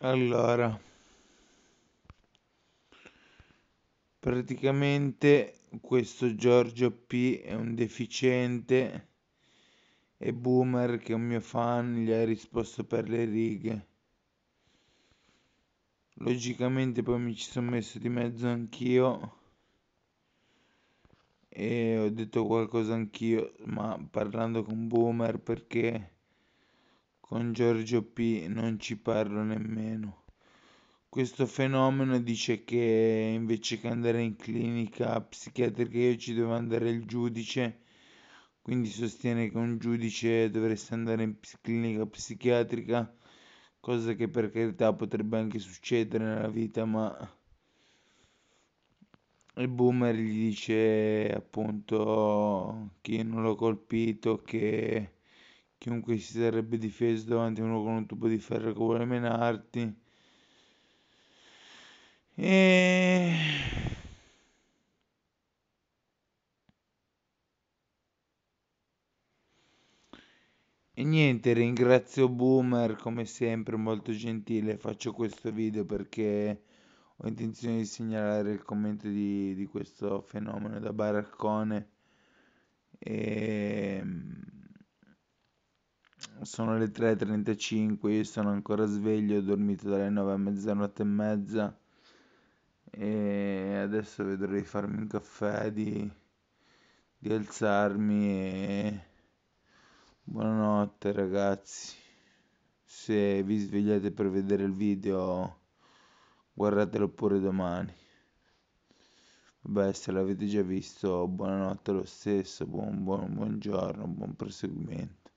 Allora, praticamente questo Giorgio P è un deficiente e Boomer che è un mio fan gli ha risposto per le righe. Logicamente poi mi ci sono messo di mezzo anch'io e ho detto qualcosa anch'io, ma parlando con Boomer perché con Giorgio P non ci parlo nemmeno. Questo fenomeno dice che invece che andare in clinica psichiatrica io ci devo andare il giudice, quindi sostiene che un giudice dovreste andare in clinica psichiatrica, cosa che per carità potrebbe anche succedere nella vita, ma il boomer gli dice appunto che non l'ho colpito, che Chiunque si sarebbe difeso davanti a uno con un tubo di ferro che vuole menarti. E... E niente, ringrazio Boomer come sempre, molto gentile. Faccio questo video perché ho intenzione di segnalare il commento di, di questo fenomeno da baraccone. E... Ehm, sono le 3.35, io sono ancora sveglio, ho dormito dalle 9 a mezzanotte e mezza e adesso vedrò di farmi un caffè, di, di alzarmi e buonanotte ragazzi. Se vi svegliate per vedere il video guardatelo pure domani. Vabbè, se l'avete già visto, buonanotte lo stesso, buon, buon, buongiorno, buon proseguimento.